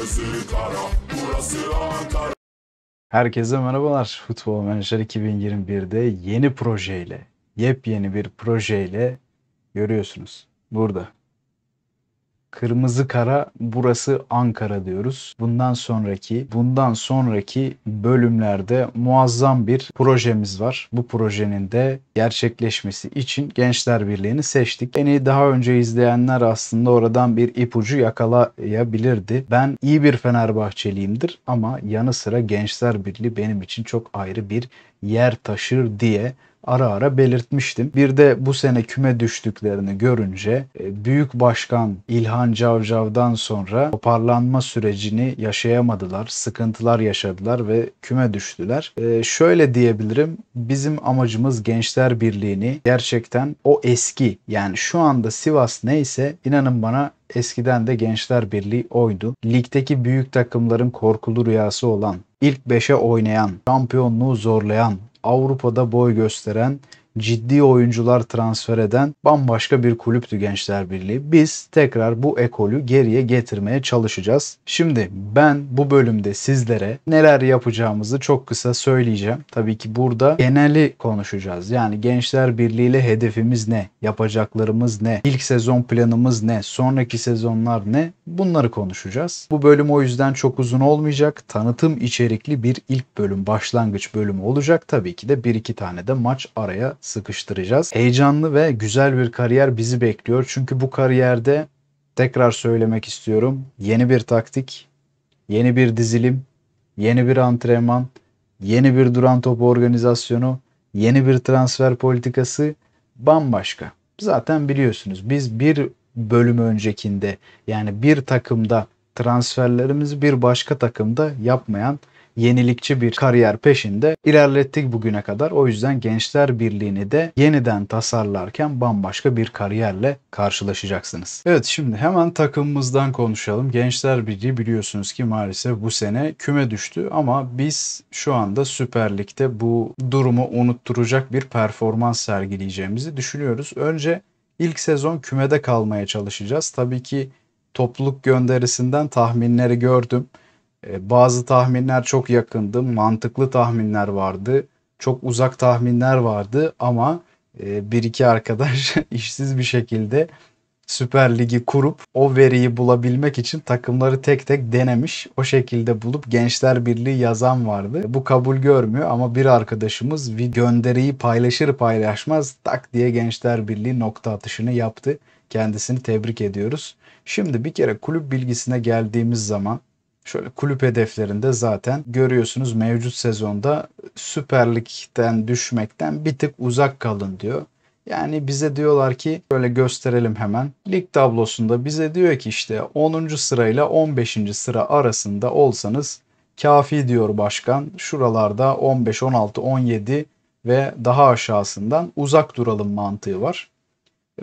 gözleri kara burası Ankara. Herkese merhabalar. Futbol Manager 2021'de yeni projeyle, yepyeni bir projeyle görüyorsunuz burada. Kırmızı kara burası Ankara diyoruz. Bundan sonraki bundan sonraki bölümlerde muazzam bir projemiz var. Bu projenin de gerçekleşmesi için Gençler Birliği'ni seçtik. Beni daha önce izleyenler aslında oradan bir ipucu yakalayabilirdi. Ben iyi bir Fenerbahçeliyimdir ama yanı sıra Gençler Birliği benim için çok ayrı bir yer taşır diye ara ara belirtmiştim. Bir de bu sene küme düştüklerini görünce e, Büyük Başkan İlhan Cavcav'dan sonra toparlanma sürecini yaşayamadılar. Sıkıntılar yaşadılar ve küme düştüler. E, şöyle diyebilirim. Bizim amacımız Gençler Birliği'ni gerçekten o eski yani şu anda Sivas neyse inanın bana eskiden de Gençler Birliği oydu. Ligdeki büyük takımların korkulu rüyası olan, ilk 5'e oynayan, şampiyonluğu zorlayan, Avrupa'da boy gösteren ciddi oyuncular transfer eden bambaşka bir kulüptü Gençler Birliği. Biz tekrar bu ekolü geriye getirmeye çalışacağız. Şimdi ben bu bölümde sizlere neler yapacağımızı çok kısa söyleyeceğim. Tabii ki burada geneli konuşacağız. Yani Gençler Birliği ile hedefimiz ne? Yapacaklarımız ne? İlk sezon planımız ne? Sonraki sezonlar ne? Bunları konuşacağız. Bu bölüm o yüzden çok uzun olmayacak. Tanıtım içerikli bir ilk bölüm, başlangıç bölümü olacak. Tabii ki de bir iki tane de maç araya sıkıştıracağız. Heyecanlı ve güzel bir kariyer bizi bekliyor. Çünkü bu kariyerde tekrar söylemek istiyorum. Yeni bir taktik, yeni bir dizilim, yeni bir antrenman, yeni bir duran top organizasyonu, yeni bir transfer politikası bambaşka. Zaten biliyorsunuz biz bir bölüm öncekinde yani bir takımda transferlerimizi bir başka takımda yapmayan yenilikçi bir kariyer peşinde ilerlettik bugüne kadar. O yüzden Gençler Birliği'ni de yeniden tasarlarken bambaşka bir kariyerle karşılaşacaksınız. Evet şimdi hemen takımımızdan konuşalım. Gençler Birliği biliyorsunuz ki maalesef bu sene küme düştü ama biz şu anda Süper Lig'de bu durumu unutturacak bir performans sergileyeceğimizi düşünüyoruz. Önce ilk sezon kümede kalmaya çalışacağız. Tabii ki topluluk gönderisinden tahminleri gördüm. E, bazı tahminler çok yakındı, mantıklı tahminler vardı, çok uzak tahminler vardı ama e, bir iki arkadaş işsiz bir şekilde Süper Ligi kurup o veriyi bulabilmek için takımları tek tek denemiş. O şekilde bulup Gençler Birliği yazan vardı. E, bu kabul görmüyor ama bir arkadaşımız bir gönderiyi paylaşır paylaşmaz tak diye Gençler Birliği nokta atışını yaptı. Kendisini tebrik ediyoruz. Şimdi bir kere kulüp bilgisine geldiğimiz zaman Şöyle kulüp hedeflerinde zaten görüyorsunuz mevcut sezonda Süper Lig'den düşmekten bir tık uzak kalın diyor. Yani bize diyorlar ki böyle gösterelim hemen. Lig tablosunda bize diyor ki işte 10. sırayla 15. sıra arasında olsanız kafi diyor başkan. Şuralarda 15, 16, 17 ve daha aşağısından uzak duralım mantığı var.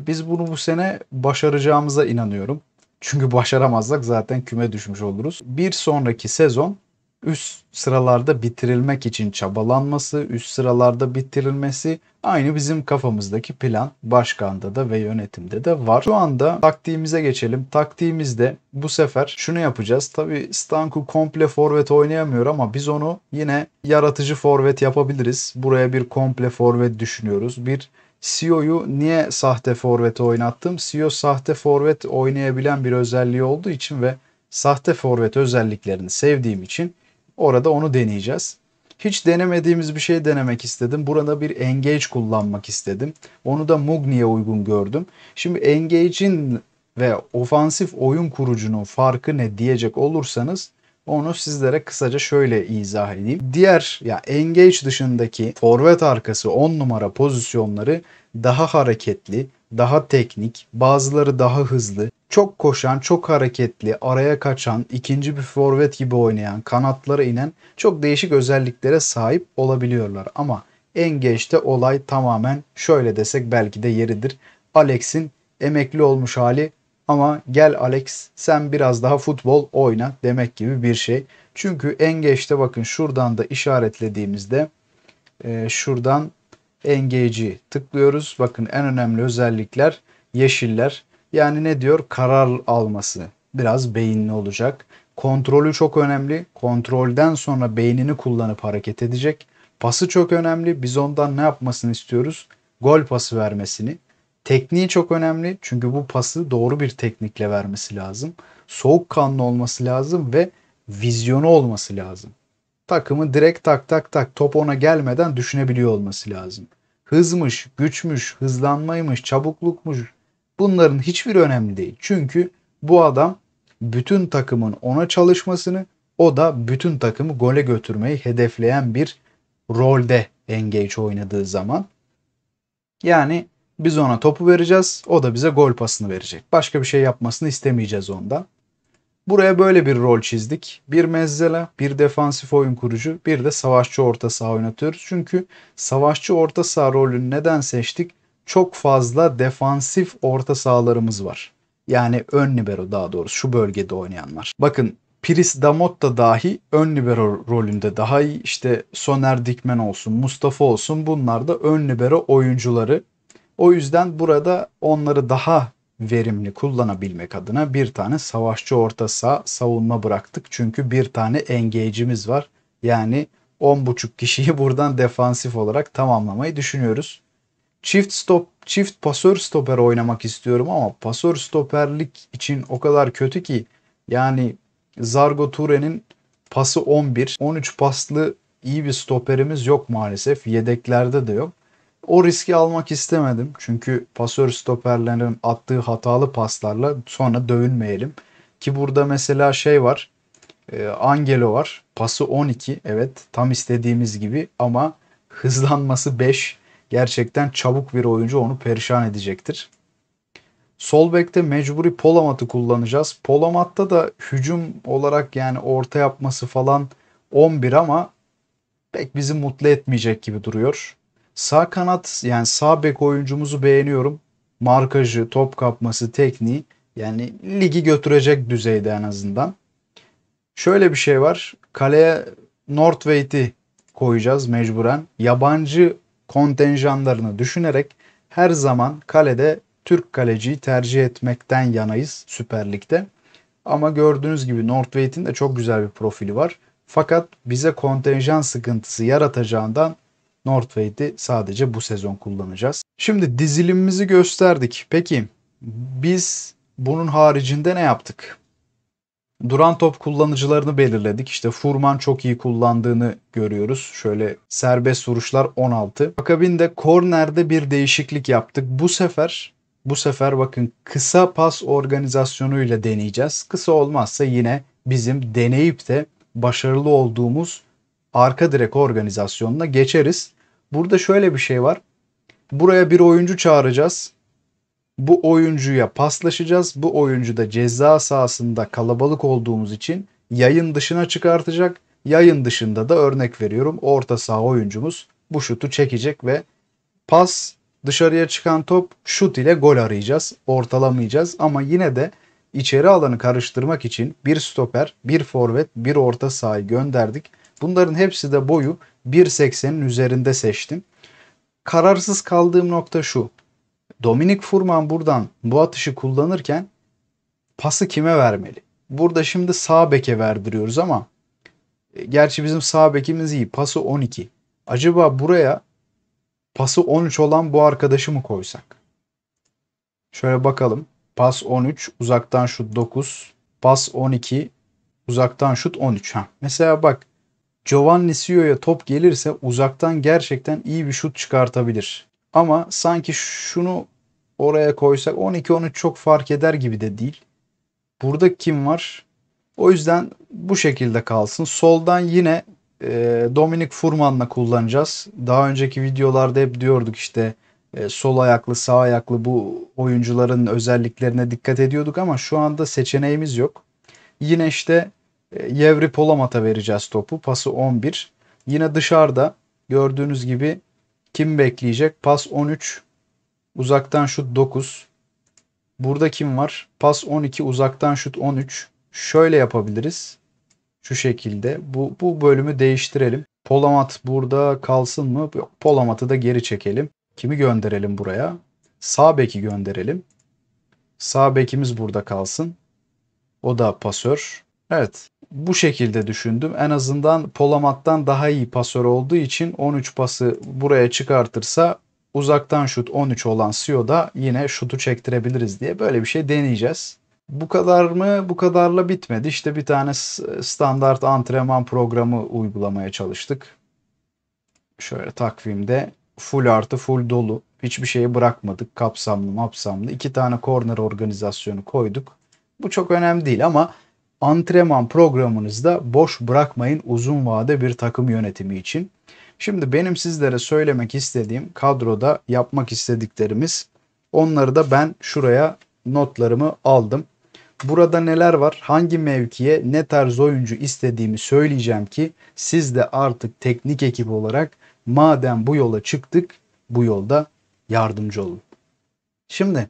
Biz bunu bu sene başaracağımıza inanıyorum. Çünkü başaramazsak zaten küme düşmüş oluruz. Bir sonraki sezon üst sıralarda bitirilmek için çabalanması, üst sıralarda bitirilmesi aynı bizim kafamızdaki plan başkanda da ve yönetimde de var. Şu anda taktiğimize geçelim. Taktiğimizde bu sefer şunu yapacağız. Tabi Stanku komple forvet oynayamıyor ama biz onu yine yaratıcı forvet yapabiliriz. Buraya bir komple forvet düşünüyoruz. Bir Sio'yu e niye sahte forvet oynattım? CEO sahte forvet oynayabilen bir özelliği olduğu için ve sahte forvet özelliklerini sevdiğim için Orada onu deneyeceğiz. Hiç denemediğimiz bir şey denemek istedim. Burada bir engage kullanmak istedim. Onu da Mugni'ye uygun gördüm. Şimdi engage'in ve ofansif oyun kurucunun farkı ne diyecek olursanız onu sizlere kısaca şöyle izah edeyim. Diğer ya engage dışındaki forvet arkası 10 numara pozisyonları daha hareketli, daha teknik, bazıları daha hızlı, çok koşan, çok hareketli, araya kaçan, ikinci bir forvet gibi oynayan, kanatlara inen çok değişik özelliklere sahip olabiliyorlar. Ama en geçte olay tamamen şöyle desek belki de yeridir. Alex'in emekli olmuş hali ama gel Alex sen biraz daha futbol oyna demek gibi bir şey. Çünkü en geçte bakın şuradan da işaretlediğimizde e, şuradan engage'i tıklıyoruz. Bakın en önemli özellikler yeşiller yani ne diyor? Karar alması biraz beyinli olacak. Kontrolü çok önemli. Kontrolden sonra beynini kullanıp hareket edecek. Pası çok önemli. Biz ondan ne yapmasını istiyoruz? Gol pası vermesini. Tekniği çok önemli. Çünkü bu pası doğru bir teknikle vermesi lazım. Soğukkanlı olması lazım ve vizyonu olması lazım. Takımı direkt tak tak tak top ona gelmeden düşünebiliyor olması lazım. Hızmış, güçmüş, hızlanmaymış, çabuklukmuş, Bunların hiçbir önemli değil. Çünkü bu adam bütün takımın ona çalışmasını o da bütün takımı gole götürmeyi hedefleyen bir rolde engage oynadığı zaman. Yani biz ona topu vereceğiz. O da bize gol pasını verecek. Başka bir şey yapmasını istemeyeceğiz ondan. Buraya böyle bir rol çizdik. Bir mezzela, bir defansif oyun kurucu, bir de savaşçı orta saha oynatıyoruz. Çünkü savaşçı orta saha rolünü neden seçtik? çok fazla defansif orta sahalarımız var. Yani ön libero daha doğrusu şu bölgede oynayanlar. Bakın, Pris Damot da dahi ön libero rolünde daha iyi. İşte Soner Dikmen olsun, Mustafa olsun bunlar da ön libero oyuncuları. O yüzden burada onları daha verimli kullanabilmek adına bir tane savaşçı orta saha savunma bıraktık. Çünkü bir tane engage'imiz var. Yani 10,5 kişiyi buradan defansif olarak tamamlamayı düşünüyoruz. Çift stop, çift pasör stoper oynamak istiyorum ama pasör stoperlik için o kadar kötü ki yani Zargo Ture'nin pası 11. 13 paslı iyi bir stoperimiz yok maalesef. Yedeklerde de yok. O riski almak istemedim. Çünkü pasör stoperlerin attığı hatalı paslarla sonra dövünmeyelim. Ki burada mesela şey var. E, Angelo var. Pası 12. Evet tam istediğimiz gibi ama hızlanması 5 gerçekten çabuk bir oyuncu onu perişan edecektir. Sol bekte mecburi Polamat'ı kullanacağız. Polamat'ta da hücum olarak yani orta yapması falan 11 ama pek bizi mutlu etmeyecek gibi duruyor. Sağ kanat yani sağ bek oyuncumuzu beğeniyorum. Markajı, top kapması, tekniği yani ligi götürecek düzeyde en azından. Şöyle bir şey var. Kaleye Northwaite'i koyacağız mecburen. Yabancı kontenjanlarını düşünerek her zaman kalede Türk kaleciyi tercih etmekten yanayız Süper Lig'de. Ama gördüğünüz gibi Northwaite'in de çok güzel bir profili var. Fakat bize kontenjan sıkıntısı yaratacağından Northwaite'i sadece bu sezon kullanacağız. Şimdi dizilimimizi gösterdik. Peki biz bunun haricinde ne yaptık? Duran top kullanıcılarını belirledik. İşte Furman çok iyi kullandığını görüyoruz. Şöyle serbest vuruşlar 16. Akabinde kornerde bir değişiklik yaptık. Bu sefer bu sefer bakın kısa pas organizasyonuyla deneyeceğiz. Kısa olmazsa yine bizim deneyip de başarılı olduğumuz arka direk organizasyonuna geçeriz. Burada şöyle bir şey var. Buraya bir oyuncu çağıracağız bu oyuncuya paslaşacağız. Bu oyuncu da ceza sahasında kalabalık olduğumuz için yayın dışına çıkartacak. Yayın dışında da örnek veriyorum orta saha oyuncumuz bu şutu çekecek ve pas dışarıya çıkan top şut ile gol arayacağız. Ortalamayacağız ama yine de içeri alanı karıştırmak için bir stoper, bir forvet, bir orta sahayı gönderdik. Bunların hepsi de boyu 1.80'in üzerinde seçtim. Kararsız kaldığım nokta şu. Dominik Furman buradan bu atışı kullanırken pası kime vermeli? Burada şimdi sağ beke verdiriyoruz ama e, gerçi bizim sağ bekimiz iyi. Pası 12. Acaba buraya pası 13 olan bu arkadaşı mı koysak? Şöyle bakalım. Pas 13, uzaktan şut 9. Pas 12, uzaktan şut 13. Ha. Mesela bak Giovanni Sio'ya top gelirse uzaktan gerçekten iyi bir şut çıkartabilir. Ama sanki şunu oraya koysak 12-13 çok fark eder gibi de değil. Burada kim var? O yüzden bu şekilde kalsın. Soldan yine e, Dominik Furman'la kullanacağız. Daha önceki videolarda hep diyorduk işte e, sol ayaklı sağ ayaklı bu oyuncuların özelliklerine dikkat ediyorduk ama şu anda seçeneğimiz yok. Yine işte e, Yevri Polamat'a vereceğiz topu. Pası 11. Yine dışarıda gördüğünüz gibi kim bekleyecek? Pas 13. Uzaktan şut 9. Burada kim var? Pas 12, uzaktan şut 13. Şöyle yapabiliriz. Şu şekilde. Bu, bu bölümü değiştirelim. Polamat burada kalsın mı? Yok. Polamat'ı da geri çekelim. Kimi gönderelim buraya? Sağ beki gönderelim. Sağ bekimiz burada kalsın. O da pasör. Evet bu şekilde düşündüm. En azından Polamat'tan daha iyi pasör olduğu için 13 pası buraya çıkartırsa uzaktan şut 13 olan Sio da yine şutu çektirebiliriz diye böyle bir şey deneyeceğiz. Bu kadar mı? Bu kadarla bitmedi. İşte bir tane standart antrenman programı uygulamaya çalıştık. Şöyle takvimde full artı full dolu. Hiçbir şeyi bırakmadık. Kapsamlı mapsamlı. İki tane corner organizasyonu koyduk. Bu çok önemli değil ama antrenman programınızda boş bırakmayın uzun vade bir takım yönetimi için. Şimdi benim sizlere söylemek istediğim kadroda yapmak istediklerimiz onları da ben şuraya notlarımı aldım. Burada neler var? Hangi mevkiye ne tarz oyuncu istediğimi söyleyeceğim ki siz de artık teknik ekip olarak madem bu yola çıktık bu yolda yardımcı olun. Şimdi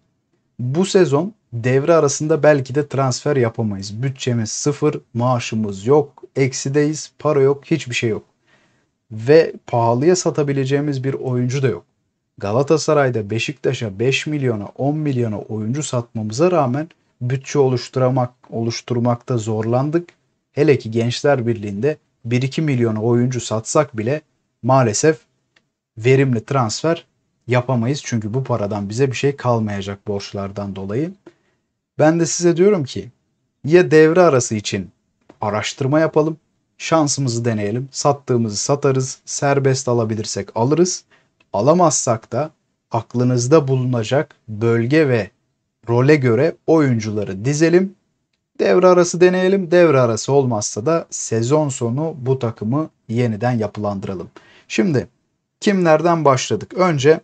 bu sezon devre arasında belki de transfer yapamayız. Bütçemiz sıfır, maaşımız yok, eksideyiz, para yok, hiçbir şey yok. Ve pahalıya satabileceğimiz bir oyuncu da yok. Galatasaray'da Beşiktaş'a 5 milyona 10 milyona oyuncu satmamıza rağmen bütçe oluşturmak, oluşturmakta zorlandık. Hele ki Gençler Birliği'nde 1-2 milyona oyuncu satsak bile maalesef verimli transfer yapamayız. Çünkü bu paradan bize bir şey kalmayacak borçlardan dolayı. Ben de size diyorum ki ya devre arası için araştırma yapalım. Şansımızı deneyelim. Sattığımızı satarız. Serbest alabilirsek alırız. Alamazsak da aklınızda bulunacak bölge ve role göre oyuncuları dizelim. Devre arası deneyelim. Devre arası olmazsa da sezon sonu bu takımı yeniden yapılandıralım. Şimdi kimlerden başladık? Önce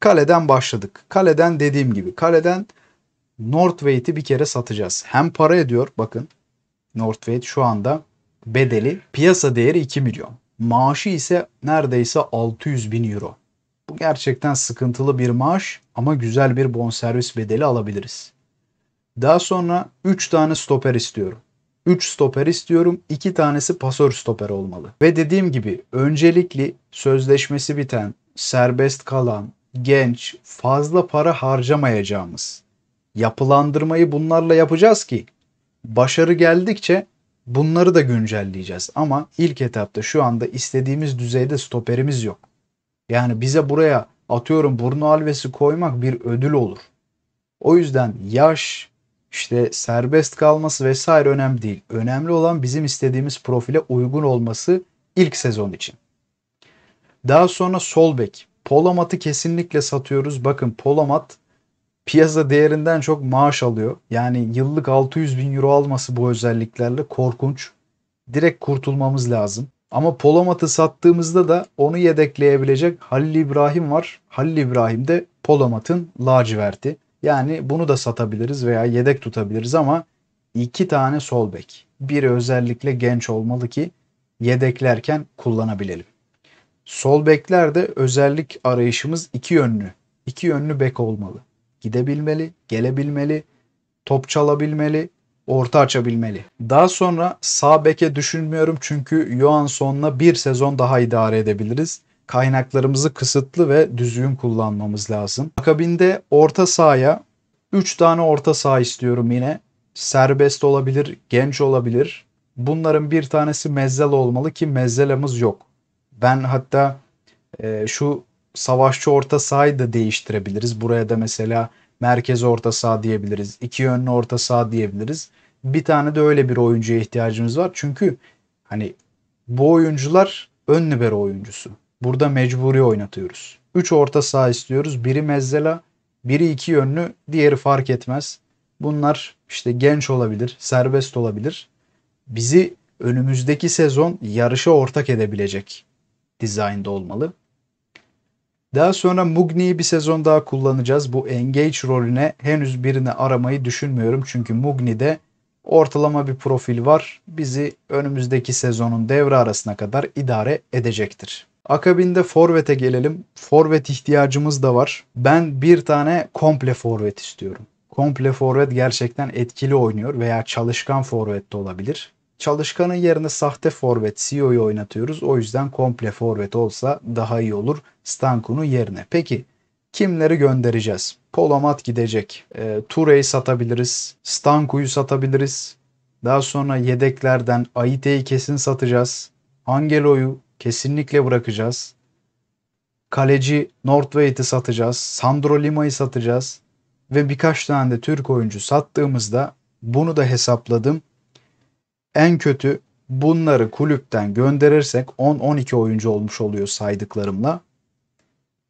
Kaleden başladık. Kaleden dediğim gibi kaleden Northwaite'i bir kere satacağız. Hem para ediyor bakın. Northwaite şu anda bedeli piyasa değeri 2 milyon. Maaşı ise neredeyse 600 bin euro. Bu gerçekten sıkıntılı bir maaş ama güzel bir bonservis bedeli alabiliriz. Daha sonra 3 tane stoper istiyorum. 3 stoper istiyorum. 2 tanesi pasör stoper olmalı. Ve dediğim gibi öncelikli sözleşmesi biten, serbest kalan, genç, fazla para harcamayacağımız, yapılandırmayı bunlarla yapacağız ki başarı geldikçe bunları da güncelleyeceğiz. Ama ilk etapta şu anda istediğimiz düzeyde stoperimiz yok. Yani bize buraya atıyorum Bruno Alves'i koymak bir ödül olur. O yüzden yaş, işte serbest kalması vesaire önemli değil. Önemli olan bizim istediğimiz profile uygun olması ilk sezon için. Daha sonra sol bek. Polamat'ı kesinlikle satıyoruz. Bakın Polamat piyasa değerinden çok maaş alıyor. Yani yıllık 600 bin euro alması bu özelliklerle korkunç. Direkt kurtulmamız lazım. Ama Polamat'ı sattığımızda da onu yedekleyebilecek Halil İbrahim var. Halil İbrahim de Polamat'ın laciverti. Yani bunu da satabiliriz veya yedek tutabiliriz ama iki tane sol bek. Biri özellikle genç olmalı ki yedeklerken kullanabilelim. Sol beklerde özellik arayışımız iki yönlü. İki yönlü bek olmalı. Gidebilmeli, gelebilmeli, top çalabilmeli, orta açabilmeli. Daha sonra sağ beke düşünmüyorum çünkü Johansson'la bir sezon daha idare edebiliriz. Kaynaklarımızı kısıtlı ve düzgün kullanmamız lazım. Akabinde orta sahaya 3 tane orta saha istiyorum yine. Serbest olabilir, genç olabilir. Bunların bir tanesi Mezzele olmalı ki Mezzele'miz yok. Ben hatta e, şu savaşçı orta sahayı da değiştirebiliriz. Buraya da mesela merkez orta saha diyebiliriz. iki yönlü orta saha diyebiliriz. Bir tane de öyle bir oyuncuya ihtiyacımız var. Çünkü hani bu oyuncular ön libero oyuncusu. Burada mecburi oynatıyoruz. 3 orta saha istiyoruz. Biri mezzela, biri iki yönlü, diğeri fark etmez. Bunlar işte genç olabilir, serbest olabilir. Bizi önümüzdeki sezon yarışa ortak edebilecek Dizaynda olmalı. Daha sonra Mugni'yi bir sezon daha kullanacağız. Bu engage rolüne henüz birini aramayı düşünmüyorum. Çünkü Mugni'de ortalama bir profil var. Bizi önümüzdeki sezonun devre arasına kadar idare edecektir. Akabinde forvete gelelim. Forvet ihtiyacımız da var. Ben bir tane komple forvet istiyorum. Komple forvet gerçekten etkili oynuyor veya çalışkan forvet de olabilir. Çalışkan'ın yerine sahte forvet CEO'yu oynatıyoruz. O yüzden komple forvet olsa daha iyi olur Stanku'nun yerine. Peki kimleri göndereceğiz? Polamat gidecek. E, Ture'yi satabiliriz. Stanku'yu satabiliriz. Daha sonra yedeklerden Aite'yi kesin satacağız. Angelo'yu kesinlikle bırakacağız. Kaleci Northwaite'i satacağız. Sandro Lima'yı satacağız. Ve birkaç tane de Türk oyuncu sattığımızda bunu da hesapladım. En kötü bunları kulüpten gönderirsek 10-12 oyuncu olmuş oluyor saydıklarımla.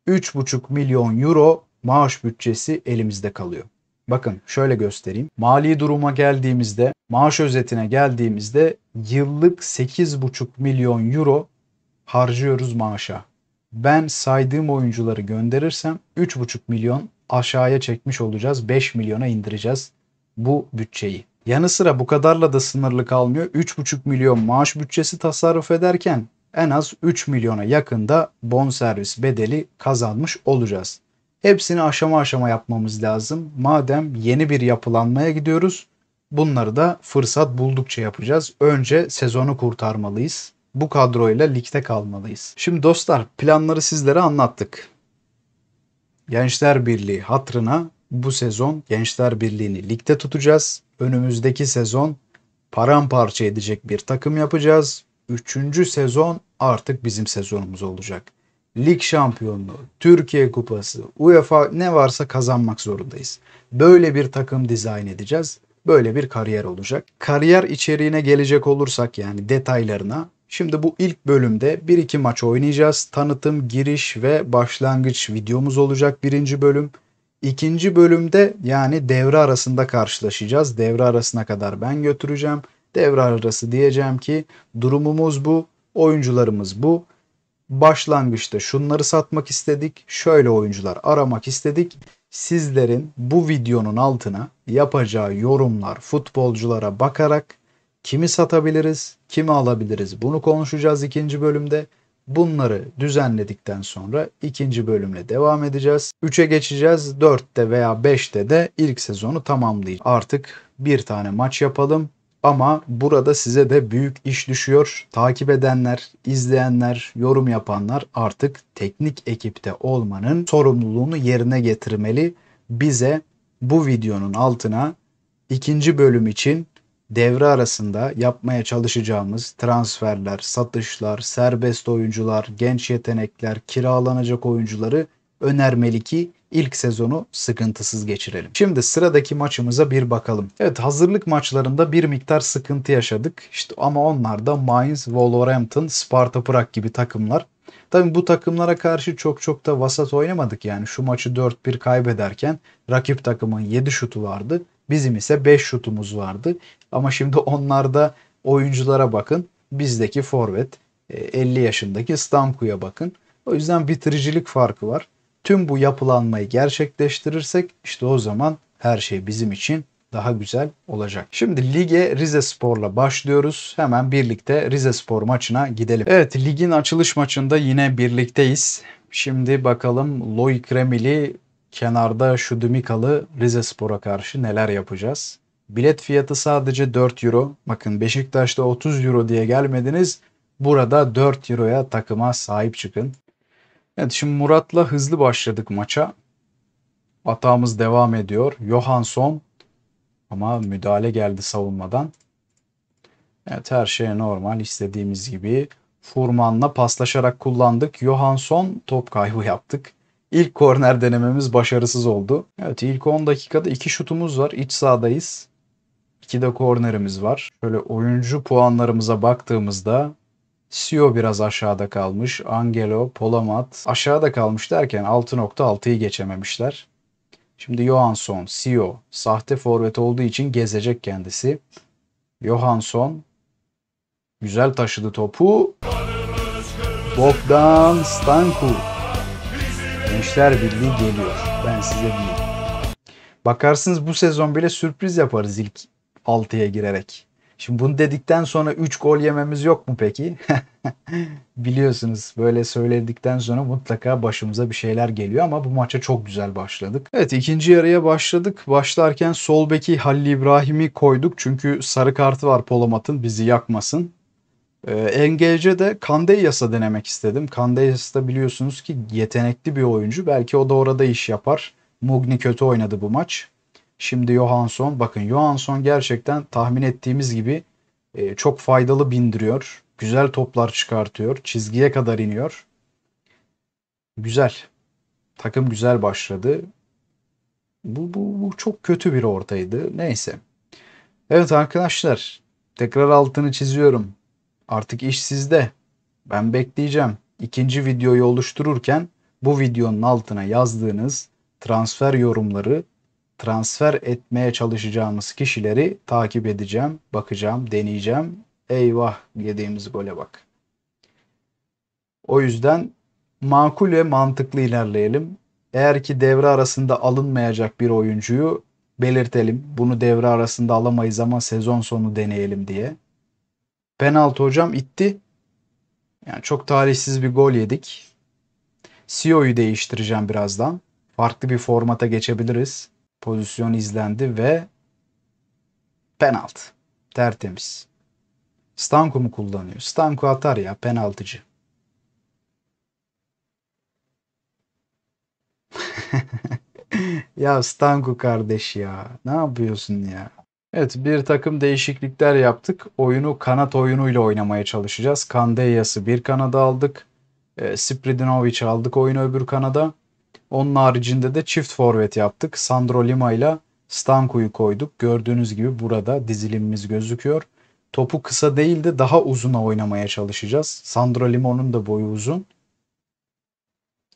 3,5 milyon euro maaş bütçesi elimizde kalıyor. Bakın şöyle göstereyim. Mali duruma geldiğimizde, maaş özetine geldiğimizde yıllık 8,5 milyon euro harcıyoruz maaşa. Ben saydığım oyuncuları gönderirsem 3,5 milyon aşağıya çekmiş olacağız. 5 milyona indireceğiz bu bütçeyi. Yanı sıra bu kadarla da sınırlı kalmıyor. 3,5 milyon maaş bütçesi tasarruf ederken en az 3 milyona yakın yakında bonservis bedeli kazanmış olacağız. Hepsini aşama aşama yapmamız lazım. Madem yeni bir yapılanmaya gidiyoruz, bunları da fırsat buldukça yapacağız. Önce sezonu kurtarmalıyız. Bu kadroyla ligde kalmalıyız. Şimdi dostlar planları sizlere anlattık. Gençler Birliği hatrına bu sezon Gençler Birliği'ni ligde tutacağız. Önümüzdeki sezon paramparça edecek bir takım yapacağız. Üçüncü sezon artık bizim sezonumuz olacak. Lig şampiyonluğu, Türkiye Kupası, UEFA ne varsa kazanmak zorundayız. Böyle bir takım dizayn edeceğiz. Böyle bir kariyer olacak. Kariyer içeriğine gelecek olursak yani detaylarına Şimdi bu ilk bölümde 1-2 maç oynayacağız. Tanıtım, giriş ve başlangıç videomuz olacak birinci bölüm. İkinci bölümde yani devre arasında karşılaşacağız. Devre arasına kadar ben götüreceğim. Devre arası diyeceğim ki durumumuz bu, oyuncularımız bu. Başlangıçta şunları satmak istedik, şöyle oyuncular aramak istedik. Sizlerin bu videonun altına yapacağı yorumlar futbolculara bakarak kimi satabiliriz, kimi alabiliriz bunu konuşacağız ikinci bölümde. Bunları düzenledikten sonra ikinci bölümle devam edeceğiz. 3'e geçeceğiz. 4'te veya 5'te de ilk sezonu tamamlayacağız. Artık bir tane maç yapalım. Ama burada size de büyük iş düşüyor. Takip edenler, izleyenler, yorum yapanlar artık teknik ekipte olmanın sorumluluğunu yerine getirmeli. Bize bu videonun altına ikinci bölüm için devre arasında yapmaya çalışacağımız transferler, satışlar, serbest oyuncular, genç yetenekler, kiralanacak oyuncuları önermeli ki ilk sezonu sıkıntısız geçirelim. Şimdi sıradaki maçımıza bir bakalım. Evet hazırlık maçlarında bir miktar sıkıntı yaşadık. İşte ama onlar da Mainz, Wolverhampton, Sparta Prag gibi takımlar. Tabii bu takımlara karşı çok çok da vasat oynamadık yani. Şu maçı 4-1 kaybederken rakip takımın 7 şutu vardı. Bizim ise 5 şutumuz vardı. Ama şimdi onlarda oyunculara bakın. Bizdeki forvet 50 e, yaşındaki Stamku'ya bakın. O yüzden bitiricilik farkı var. Tüm bu yapılanmayı gerçekleştirirsek işte o zaman her şey bizim için daha güzel olacak. Şimdi lige Rize Spor'la başlıyoruz. Hemen birlikte Rize Spor maçına gidelim. Evet ligin açılış maçında yine birlikteyiz. Şimdi bakalım Loic Remili kenarda şu Dümikalı Rize Spor'a karşı neler yapacağız? Bilet fiyatı sadece 4 euro. Bakın Beşiktaş'ta 30 euro diye gelmediniz. Burada 4 euroya takıma sahip çıkın. Evet şimdi Murat'la hızlı başladık maça. Atağımız devam ediyor. Johansson ama müdahale geldi savunmadan. Evet her şey normal istediğimiz gibi. Furman'la paslaşarak kullandık. Johansson top kaybı yaptık. İlk korner denememiz başarısız oldu. Evet ilk 10 dakikada 2 şutumuz var. İç sahadayız. 2 de kornerimiz var. Şöyle oyuncu puanlarımıza baktığımızda Sio biraz aşağıda kalmış. Angelo, Polamat aşağıda kalmış derken 6.6'yı geçememişler. Şimdi Johansson, Sio sahte forvet olduğu için gezecek kendisi. Johansson güzel taşıdı topu. Bogdan Stanku Gençler Birliği geliyor. Ben size diyeyim. Bakarsınız bu sezon bile sürpriz yaparız ilk 6'ya girerek. Şimdi bunu dedikten sonra 3 gol yememiz yok mu peki? Biliyorsunuz böyle söyledikten sonra mutlaka başımıza bir şeyler geliyor ama bu maça çok güzel başladık. Evet ikinci yarıya başladık. Başlarken sol beki Halil İbrahim'i koyduk çünkü sarı kartı var Polomat'ın bizi yakmasın. E, ee, de Kandeyas'a denemek istedim. Kandeyas da biliyorsunuz ki yetenekli bir oyuncu. Belki o da orada iş yapar. Mugni kötü oynadı bu maç. Şimdi Johansson bakın Johansson gerçekten tahmin ettiğimiz gibi e, çok faydalı bindiriyor. Güzel toplar çıkartıyor. Çizgiye kadar iniyor. Güzel. Takım güzel başladı. Bu, bu, bu çok kötü bir ortaydı. Neyse. Evet arkadaşlar tekrar altını çiziyorum. Artık iş sizde. Ben bekleyeceğim. İkinci videoyu oluştururken bu videonun altına yazdığınız transfer yorumları transfer etmeye çalışacağımız kişileri takip edeceğim, bakacağım, deneyeceğim. Eyvah yediğimiz gole bak. O yüzden makul ve mantıklı ilerleyelim. Eğer ki devre arasında alınmayacak bir oyuncuyu belirtelim. Bunu devre arasında alamayız ama sezon sonu deneyelim diye. Penaltı hocam itti. Yani çok talihsiz bir gol yedik. CEO'yu değiştireceğim birazdan. Farklı bir formata geçebiliriz. Pozisyon izlendi ve penaltı. Tertemiz. Stanko mu kullanıyor? Stanko atar ya penaltıcı. ya Stanko kardeş ya. Ne yapıyorsun ya? Evet bir takım değişiklikler yaptık. Oyunu kanat oyunuyla oynamaya çalışacağız. Kandeyas'ı bir kanada aldık. E, ee, Spridinovic'i aldık oyunu öbür kanada. Onun haricinde de çift forvet yaptık. Sandro Lima ile Stanko'yu koyduk. Gördüğünüz gibi burada dizilimimiz gözüküyor. Topu kısa değil de daha uzuna oynamaya çalışacağız. Sandro Lima'nın da boyu uzun.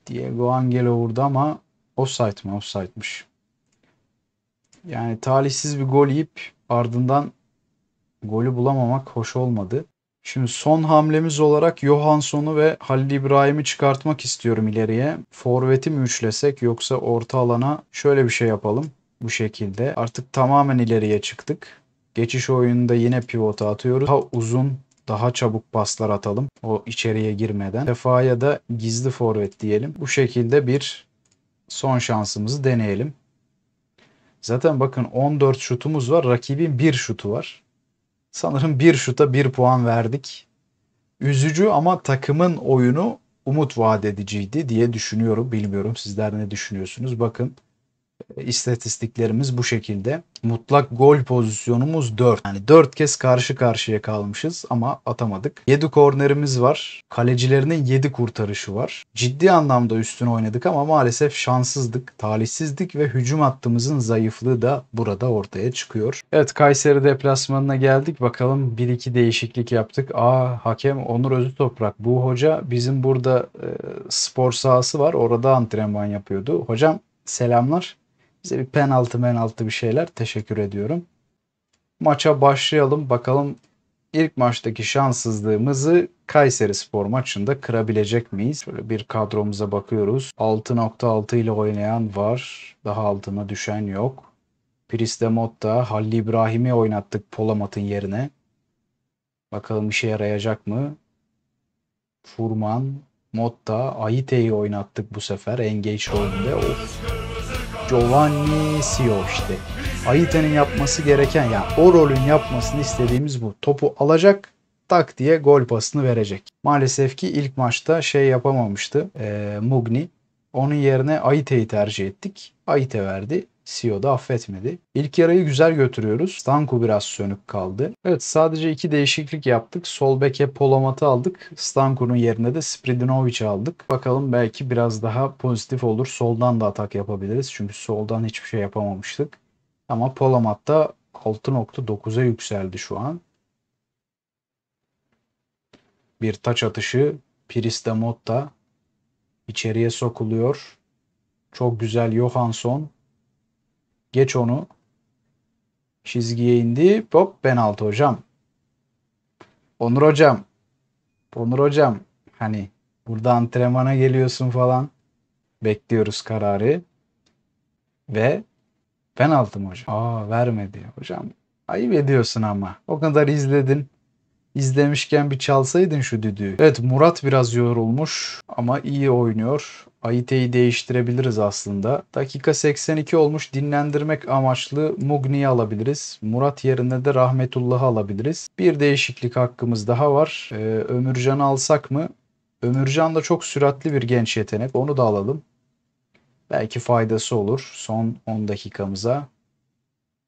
Diego Angelo vurdu ama offside mi? Offside'mış. Yani talihsiz bir gol yiyip ardından golü bulamamak hoş olmadı. Şimdi son hamlemiz olarak Johansson'u ve Halil İbrahim'i çıkartmak istiyorum ileriye. Forvet'i mi üçlesek yoksa orta alana şöyle bir şey yapalım. Bu şekilde. Artık tamamen ileriye çıktık. Geçiş oyununda yine pivota atıyoruz. Daha uzun, daha çabuk paslar atalım o içeriye girmeden. Defaya da gizli forvet diyelim. Bu şekilde bir son şansımızı deneyelim. Zaten bakın 14 şutumuz var. Rakibin bir şutu var. Sanırım bir şuta bir puan verdik. Üzücü ama takımın oyunu umut vaat ediciydi diye düşünüyorum. Bilmiyorum sizler ne düşünüyorsunuz. Bakın istatistiklerimiz bu şekilde. Mutlak gol pozisyonumuz 4. Yani 4 kez karşı karşıya kalmışız ama atamadık. 7 kornerimiz var. Kalecilerinin 7 kurtarışı var. Ciddi anlamda üstüne oynadık ama maalesef şanssızdık, talihsizdik ve hücum hattımızın zayıflığı da burada ortaya çıkıyor. Evet Kayseri deplasmanına geldik. Bakalım 1-2 değişiklik yaptık. Aa hakem Onur Özü Toprak. Bu hoca bizim burada e, spor sahası var. Orada antrenman yapıyordu. Hocam selamlar. Bize bir penaltı menaltı bir şeyler. Teşekkür ediyorum. Maça başlayalım. Bakalım ilk maçtaki şanssızlığımızı Kayseri Spor maçında kırabilecek miyiz? Şöyle bir kadromuza bakıyoruz. 6.6 ile oynayan var. Daha altına düşen yok. Pris de Motta, Halil İbrahim'i oynattık Polamat'ın yerine. Bakalım işe yarayacak mı? Furman, Motta, Aite'yi oynattık bu sefer. Engage rolünde. Of. Giovanni Sio işte. Aite'nin yapması gereken yani o rolün yapmasını istediğimiz bu. Topu alacak tak diye gol pasını verecek. Maalesef ki ilk maçta şey yapamamıştı e, Mugni. Onun yerine Aite'yi tercih ettik. Aite verdi. CEO da affetmedi. İlk yarayı güzel götürüyoruz. Stanku biraz sönük kaldı. Evet sadece iki değişiklik yaptık. Sol beke Polamat'ı aldık. Stanku'nun yerine de Spridinovic'i aldık. Bakalım belki biraz daha pozitif olur. Soldan da atak yapabiliriz. Çünkü soldan hiçbir şey yapamamıştık. Ama Polamat da 6.9'a yükseldi şu an. Bir taç atışı Pirista Motta içeriye sokuluyor. Çok güzel Johansson Geç onu. Çizgiye indi. Hop penaltı hocam. Onur hocam. Onur hocam. Hani burada antrenmana geliyorsun falan. Bekliyoruz kararı. Ve penaltı mı hocam? Aa vermedi. Hocam ayıp ediyorsun ama. O kadar izledin. İzlemişken bir çalsaydın şu düdüğü. Evet Murat biraz yorulmuş ama iyi oynuyor. Aite'yi değiştirebiliriz aslında. Dakika 82 olmuş dinlendirmek amaçlı Mugni'yi alabiliriz. Murat yerine de Rahmetullah'ı alabiliriz. Bir değişiklik hakkımız daha var. Ee, Ömürcan'ı alsak mı? Ömürcan da çok süratli bir genç yetenek. Onu da alalım. Belki faydası olur son 10 dakikamıza.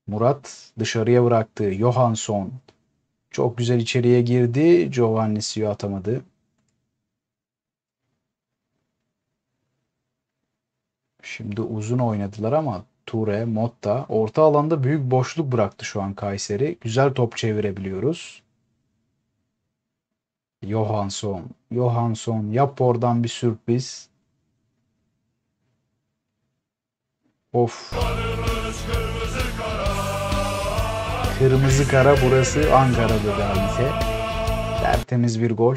Murat dışarıya bıraktığı Johansson çok güzel içeriye girdi. Giovanni Sio atamadı. Şimdi uzun oynadılar ama Ture, Motta orta alanda büyük boşluk bıraktı şu an Kayseri. Güzel top çevirebiliyoruz. Johansson. Johansson yap oradan bir sürpriz. Of. Kırmızı kara burası Ankara'da derbize. Tertemiz bir gol.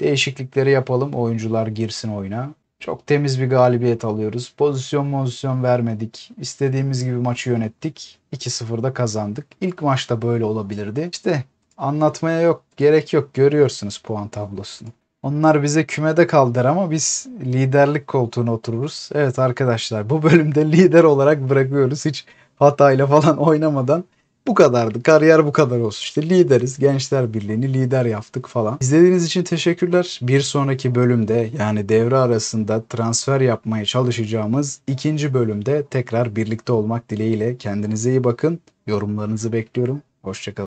Değişiklikleri yapalım. Oyuncular girsin oyuna. Çok temiz bir galibiyet alıyoruz. Pozisyon pozisyon vermedik. İstediğimiz gibi maçı yönettik. 2-0'da kazandık. İlk maçta böyle olabilirdi. İşte anlatmaya yok. Gerek yok. Görüyorsunuz puan tablosunu. Onlar bize kümede kaldır ama biz liderlik koltuğuna otururuz. Evet arkadaşlar bu bölümde lider olarak bırakıyoruz. Hiç hatayla falan oynamadan bu kadardı. Kariyer bu kadar olsun. İşte lideriz. Gençler Birliği'ni lider yaptık falan. İzlediğiniz için teşekkürler. Bir sonraki bölümde yani devre arasında transfer yapmaya çalışacağımız ikinci bölümde tekrar birlikte olmak dileğiyle. Kendinize iyi bakın. Yorumlarınızı bekliyorum. Hoşçakalın.